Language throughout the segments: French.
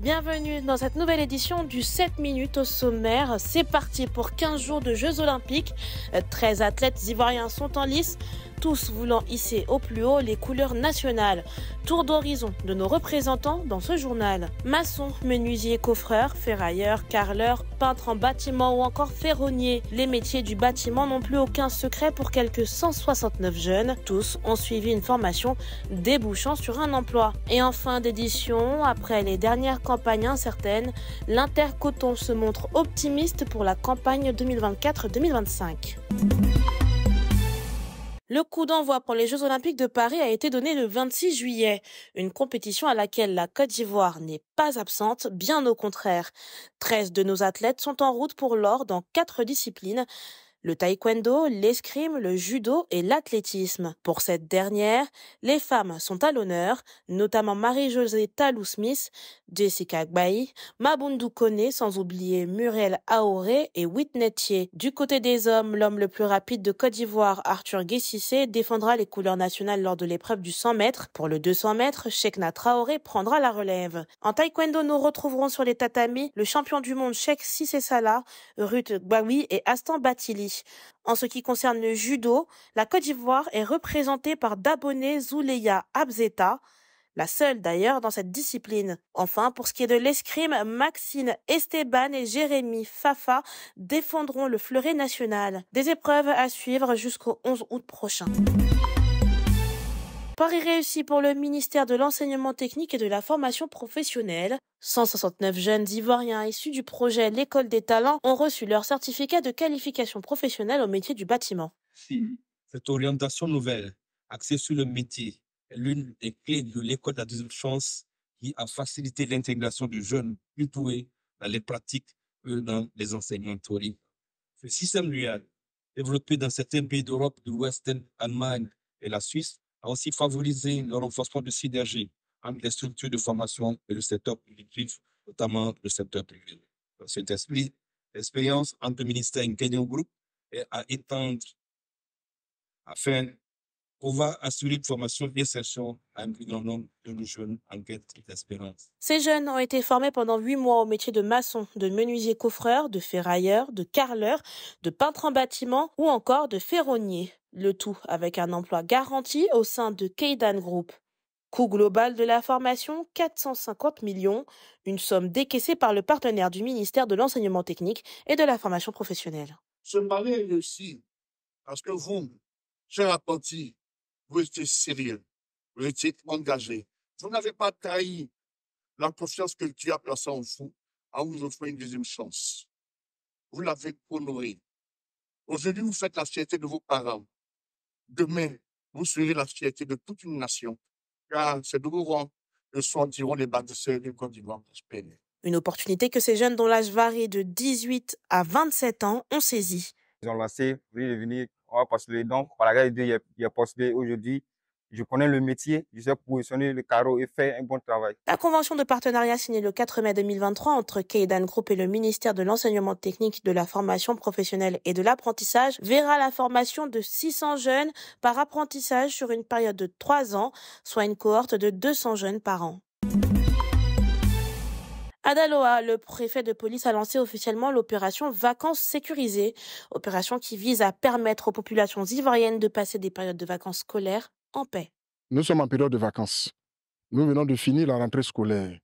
Bienvenue dans cette nouvelle édition du 7 minutes au sommaire. C'est parti pour 15 jours de Jeux olympiques. 13 euh, athlètes ivoiriens sont en lice tous voulant hisser au plus haut les couleurs nationales. Tour d'horizon de nos représentants dans ce journal. Maçons, menuisiers, coffreurs, ferrailleurs, carleurs, peintres en bâtiment ou encore ferronniers. Les métiers du bâtiment n'ont plus aucun secret pour quelques 169 jeunes. Tous ont suivi une formation débouchant sur un emploi. Et en fin d'édition, après les dernières campagnes incertaines, l'Intercoton se montre optimiste pour la campagne 2024-2025. Le coup d'envoi pour les Jeux Olympiques de Paris a été donné le 26 juillet, une compétition à laquelle la Côte d'Ivoire n'est pas absente, bien au contraire. 13 de nos athlètes sont en route pour l'or dans quatre disciplines, le taekwondo, l'escrime, le judo et l'athlétisme. Pour cette dernière, les femmes sont à l'honneur, notamment Marie-Josée Talou-Smith, Jessica Gbaï, Mabundu Kone, sans oublier Muriel Aoré et Whitney Du côté des hommes, l'homme le plus rapide de Côte d'Ivoire, Arthur Guessissé, défendra les couleurs nationales lors de l'épreuve du 100 mètres. Pour le 200 mètres, Sheikna Traoré prendra la relève. En taekwondo, nous retrouverons sur les tatamis le champion du monde Sheikh Sissé Salah, Ruth Gbawi et Astan Batili. En ce qui concerne le judo, la Côte d'Ivoire est représentée par Daboné Zouleya Abzeta, la seule d'ailleurs dans cette discipline. Enfin, pour ce qui est de l'escrime, Maxine Esteban et Jérémy Fafa défendront le fleuret national. Des épreuves à suivre jusqu'au 11 août prochain. Paris réussi pour le ministère de l'Enseignement technique et de la formation professionnelle. 169 jeunes Ivoiriens issus du projet L'école des talents ont reçu leur certificat de qualification professionnelle au métier du bâtiment. cette orientation nouvelle, axée sur le métier, est l'une des clés de l'école de la chance qui a facilité l'intégration du jeune plus doué dans les pratiques que dans les enseignements théoriques. Ce système dual, développé dans certains pays d'Europe de l'Ouest, Allemagne et la Suisse, a aussi favorisé le renforcement de synergie entre les structures de formation et le secteur public, notamment le secteur privé. Dans cet esprit, entre le ministère et le groupe est à étendre afin qu'on va assurer une formation et session à un plus grand nombre de jeunes en quête d'espérance. Ces jeunes ont été formés pendant huit mois au métier de maçon, de menuisier coffreur, de ferrailleur, de carreleur, de peintre en bâtiment ou encore de ferronnier. Le tout avec un emploi garanti au sein de Kaidan Group. Coût global de la formation 450 millions, une somme décaissée par le partenaire du ministère de l'enseignement technique et de la formation professionnelle. Ce mari est réussi parce que vous, cher apprenti, vous étiez sérieux, vous étiez engagé. Vous n'avez pas trahi la confiance que Dieu a placée en vous à vous offrir une deuxième chance. Vous l'avez honoré. Aujourd'hui, vous faites la fierté de vos parents. Demain, vous serez la fierté de toute une nation, car ces nouveaux rangs sortiront les bâtisseurs du Côte d'Ivoire Une opportunité que ces jeunes dont l'âge varie de 18 à 27 ans ont saisi. Ils ont lancé, vous voulez venir, on va postuler. Donc, par la grâce de Dieu, il a postulé aujourd'hui. Je connais le métier, je sais positionner le carreau et faire un bon travail. La convention de partenariat signée le 4 mai 2023 entre Keidan Group et le ministère de l'Enseignement technique, de la formation professionnelle et de l'apprentissage verra la formation de 600 jeunes par apprentissage sur une période de 3 ans, soit une cohorte de 200 jeunes par an. Adaloa, le préfet de police a lancé officiellement l'opération Vacances sécurisées, opération qui vise à permettre aux populations ivoiriennes de passer des périodes de vacances scolaires en paix. Nous sommes en période de vacances. Nous venons de finir la rentrée scolaire.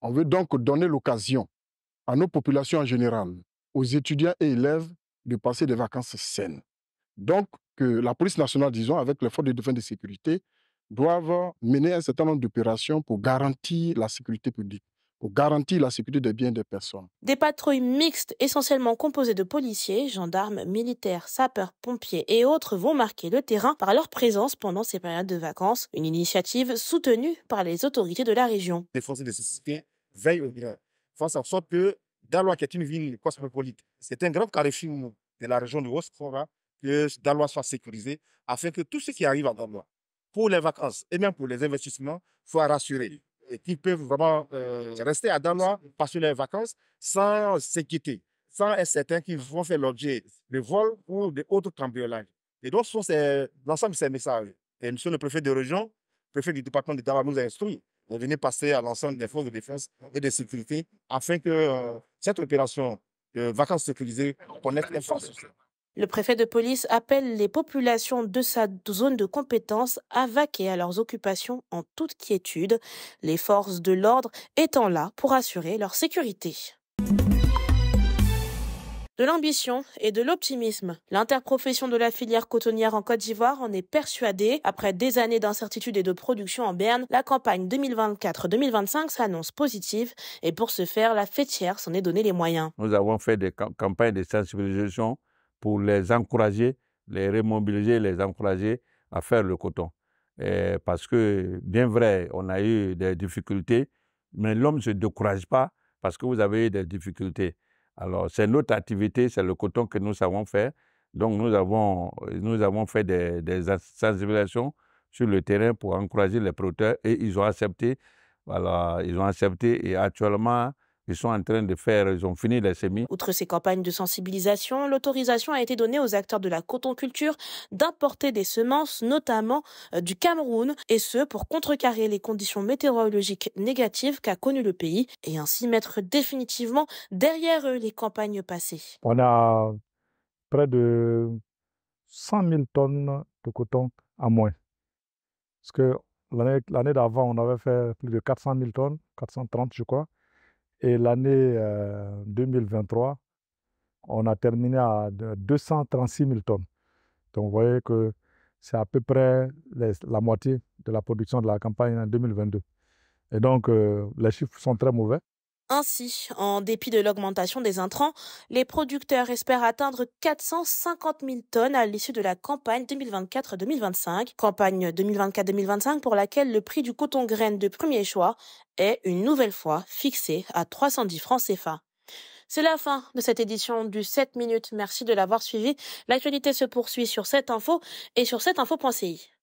On veut donc donner l'occasion à nos populations en général, aux étudiants et élèves, de passer des vacances saines. Donc, que la police nationale, disons, avec les forces de défense de sécurité, doivent mener un certain nombre d'opérations pour garantir la sécurité publique pour garantir la sécurité des biens des personnes. Des patrouilles mixtes essentiellement composées de policiers, gendarmes, militaires, sapeurs, pompiers et autres vont marquer le terrain par leur présence pendant ces périodes de vacances, une initiative soutenue par les autorités de la région. Les Français de sécurité veillent au bien. François en sorte que Dalois, qui est une ville cosmopolite, c'est un grand carrefour de la région de haute hein, que Dalois soit sécurisé afin que tout ce qui arrive à Dalois, pour les vacances et bien pour les investissements, soit rassuré et qui peuvent vraiment euh, rester à Danois, passer leurs vacances sans s'inquiéter, sans être certains qu'ils vont faire l'objet de vols ou d'autres cambriolages. Et donc, l'ensemble de ces messages. Et monsieur le préfet de région, préfet du département de Danois nous a instruit de venir passer à l'ensemble des forces de défense et de sécurité afin que euh, cette opération de vacances sécurisées connaisse les forces sociales. Le préfet de police appelle les populations de sa zone de compétence à vaquer à leurs occupations en toute quiétude, les forces de l'ordre étant là pour assurer leur sécurité. De l'ambition et de l'optimisme. L'interprofession de la filière cotonnière en Côte d'Ivoire en est persuadée. Après des années d'incertitude et de production en Berne, la campagne 2024-2025 s'annonce positive et pour ce faire, la fêtière s'en est donné les moyens. Nous avons fait des campagnes de sensibilisation pour les encourager, les remobiliser, les encourager à faire le coton. parce que, bien vrai, on a eu des difficultés, mais l'homme ne se décourage pas parce que vous avez eu des difficultés. Alors, c'est notre activité, c'est le coton que nous savons faire. Donc, nous avons, nous avons fait des, des sensibilisations sur le terrain pour encourager les producteurs et ils ont accepté. Voilà, ils ont accepté et actuellement, ils sont en train de faire, ils ont fini les semis. Outre ces campagnes de sensibilisation, l'autorisation a été donnée aux acteurs de la cotonculture d'importer des semences, notamment euh, du Cameroun, et ce pour contrecarrer les conditions météorologiques négatives qu'a connues le pays et ainsi mettre définitivement derrière eux les campagnes passées. On a près de 100 000 tonnes de coton à moins. Parce que l'année d'avant, on avait fait plus de 400 000 tonnes, 430 je crois. Et l'année 2023, euh, on a terminé à 236 000 tonnes. Donc vous voyez que c'est à peu près la moitié de la production de la campagne en 2022. Et donc euh, les chiffres sont très mauvais. Ainsi, en dépit de l'augmentation des intrants, les producteurs espèrent atteindre 450 000 tonnes à l'issue de la campagne 2024-2025, campagne 2024-2025 pour laquelle le prix du coton graine de premier choix est une nouvelle fois fixé à 310 francs CFA. C'est la fin de cette édition du 7 minutes. Merci de l'avoir suivi. L'actualité se poursuit sur cette info et sur 7info.ci.